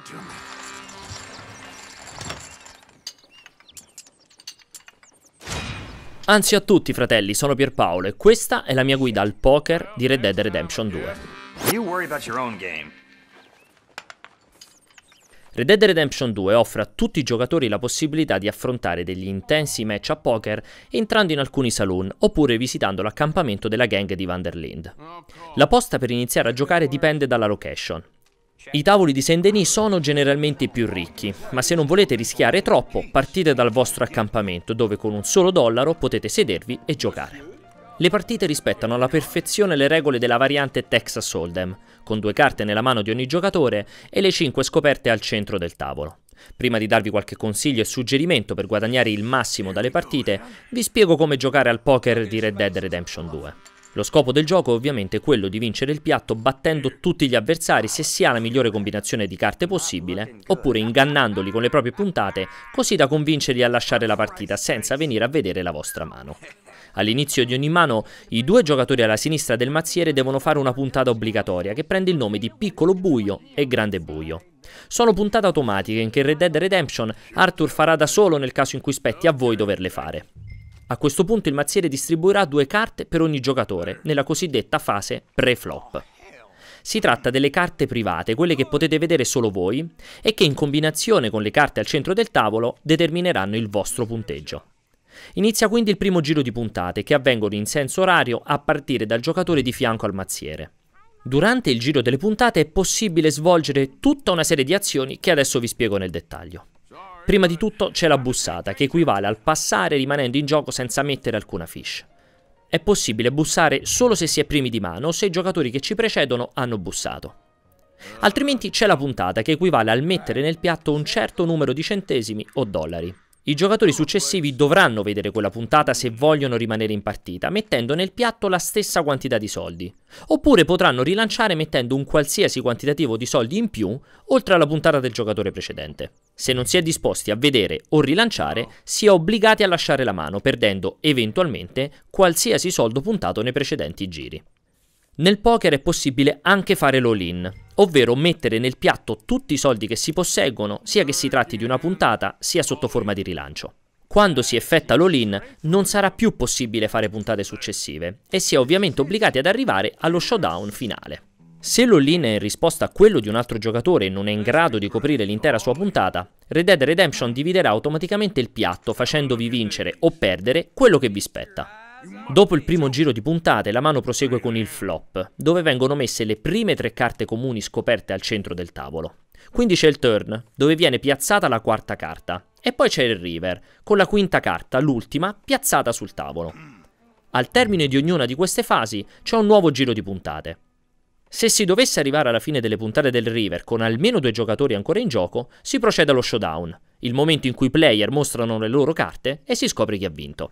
Don't do me. Anzi a tutti fratelli, sono Pierpaolo e questa è la mia guida al poker di Red Dead Redemption 2. Red Dead Redemption 2 offre a tutti i giocatori la possibilità di affrontare degli intensi match a poker entrando in alcuni saloon oppure visitando l'accampamento della gang di Vanderlind. La posta per iniziare a giocare dipende dalla location. I tavoli di Saint-Denis sono generalmente più ricchi, ma se non volete rischiare troppo, partite dal vostro accampamento, dove con un solo dollaro potete sedervi e giocare. Le partite rispettano alla perfezione le regole della variante Texas Hold'em, con due carte nella mano di ogni giocatore e le cinque scoperte al centro del tavolo. Prima di darvi qualche consiglio e suggerimento per guadagnare il massimo dalle partite, vi spiego come giocare al poker di Red Dead Redemption 2. Lo scopo del gioco è ovviamente quello di vincere il piatto battendo tutti gli avversari se si ha la migliore combinazione di carte possibile, oppure ingannandoli con le proprie puntate così da convincerli a lasciare la partita senza venire a vedere la vostra mano. All'inizio di ogni mano i due giocatori alla sinistra del mazziere devono fare una puntata obbligatoria che prende il nome di piccolo buio e grande buio. Sono puntate automatiche in che Red Dead Redemption Arthur farà da solo nel caso in cui spetti a voi doverle fare. A questo punto il mazziere distribuirà due carte per ogni giocatore, nella cosiddetta fase pre-flop. Si tratta delle carte private, quelle che potete vedere solo voi, e che in combinazione con le carte al centro del tavolo determineranno il vostro punteggio. Inizia quindi il primo giro di puntate, che avvengono in senso orario a partire dal giocatore di fianco al mazziere. Durante il giro delle puntate è possibile svolgere tutta una serie di azioni che adesso vi spiego nel dettaglio. Prima di tutto c'è la bussata, che equivale al passare rimanendo in gioco senza mettere alcuna fish. È possibile bussare solo se si è primi di mano o se i giocatori che ci precedono hanno bussato. Altrimenti c'è la puntata, che equivale al mettere nel piatto un certo numero di centesimi o dollari. I giocatori successivi dovranno vedere quella puntata se vogliono rimanere in partita, mettendo nel piatto la stessa quantità di soldi. Oppure potranno rilanciare mettendo un qualsiasi quantitativo di soldi in più, oltre alla puntata del giocatore precedente. Se non si è disposti a vedere o rilanciare, si è obbligati a lasciare la mano, perdendo eventualmente qualsiasi soldo puntato nei precedenti giri. Nel poker è possibile anche fare l'all-in, ovvero mettere nel piatto tutti i soldi che si posseggono, sia che si tratti di una puntata, sia sotto forma di rilancio. Quando si effetta l'all-in non sarà più possibile fare puntate successive e si è ovviamente obbligati ad arrivare allo showdown finale. Se l'all-in è in risposta a quello di un altro giocatore e non è in grado di coprire l'intera sua puntata, Red Dead Redemption dividerà automaticamente il piatto facendovi vincere o perdere quello che vi spetta. Dopo il primo giro di puntate la mano prosegue con il flop, dove vengono messe le prime tre carte comuni scoperte al centro del tavolo. Quindi c'è il turn, dove viene piazzata la quarta carta, e poi c'è il river, con la quinta carta, l'ultima, piazzata sul tavolo. Al termine di ognuna di queste fasi c'è un nuovo giro di puntate. Se si dovesse arrivare alla fine delle puntate del river con almeno due giocatori ancora in gioco, si procede allo showdown, il momento in cui i player mostrano le loro carte e si scopre chi ha vinto.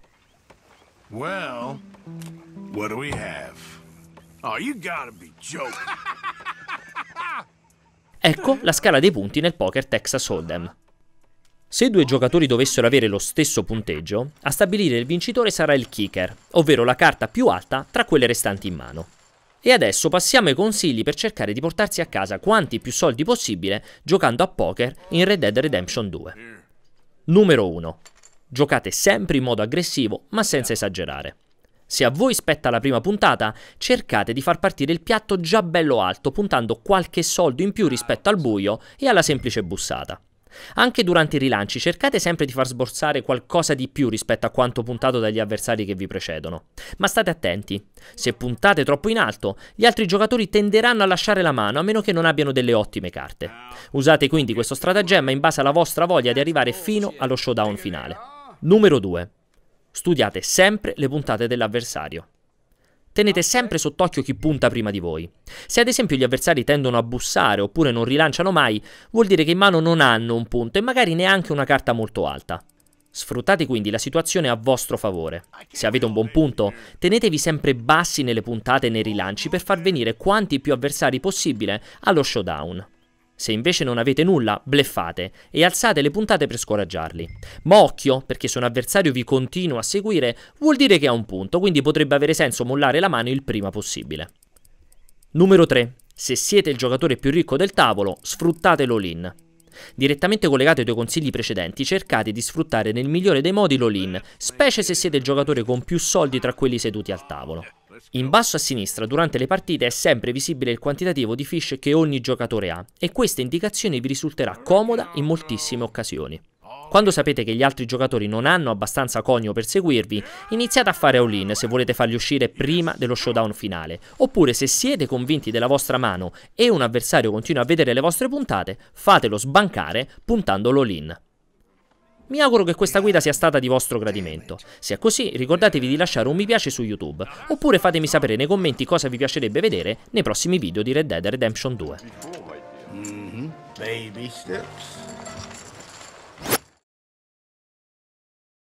Well, what do we have? Oh, you gotta be joking. Ecco la scala dei punti nel poker Texas Hold'em. Se due giocatori dovessero avere lo stesso punteggio, a stabilire il vincitore sarà il kicker, ovvero la carta più alta tra quelle restanti in mano. E adesso passiamo ai consigli per cercare di portarsi a casa quanti più soldi possibile giocando a poker in Red Dead Redemption 2. Numero 1. Giocate sempre in modo aggressivo, ma senza esagerare. Se a voi spetta la prima puntata, cercate di far partire il piatto già bello alto, puntando qualche soldo in più ah, rispetto al buio e alla semplice bussata. Anche durante i rilanci cercate sempre di far sborsare qualcosa di più rispetto a quanto puntato dagli avversari che vi precedono. Ma state attenti, se puntate troppo in alto, gli altri giocatori tenderanno a lasciare la mano a meno che non abbiano delle ottime carte. Usate quindi questo stratagemma in base alla vostra voglia di arrivare fino allo showdown finale. Numero 2. Studiate sempre le puntate dell'avversario. Tenete sempre sott'occhio chi punta prima di voi. Se ad esempio gli avversari tendono a bussare oppure non rilanciano mai, vuol dire che in mano non hanno un punto e magari neanche una carta molto alta. Sfruttate quindi la situazione a vostro favore. Se avete un buon punto, tenetevi sempre bassi nelle puntate e nei rilanci per far venire quanti più avversari possibile allo showdown. Se invece non avete nulla, bleffate e alzate le puntate per scoraggiarli. Ma occhio, perché se un avversario vi continua a seguire, vuol dire che ha un punto, quindi potrebbe avere senso mollare la mano il prima possibile. Numero 3. Se siete il giocatore più ricco del tavolo, sfruttate l'all-in. Direttamente collegato ai tuoi consigli precedenti, cercate di sfruttare nel migliore dei modi l'all-in, specie se siete il giocatore con più soldi tra quelli seduti al tavolo. In basso a sinistra durante le partite è sempre visibile il quantitativo di fish che ogni giocatore ha e questa indicazione vi risulterà comoda in moltissime occasioni. Quando sapete che gli altri giocatori non hanno abbastanza conio per seguirvi, iniziate a fare all-in se volete farli uscire prima dello showdown finale, oppure se siete convinti della vostra mano e un avversario continua a vedere le vostre puntate, fatelo sbancare puntando l'all-in. Mi auguro che questa guida sia stata di vostro gradimento. Se è così, ricordatevi di lasciare un mi piace su YouTube, oppure fatemi sapere nei commenti cosa vi piacerebbe vedere nei prossimi video di Red Dead Redemption 2. Mm -hmm. Baby steps.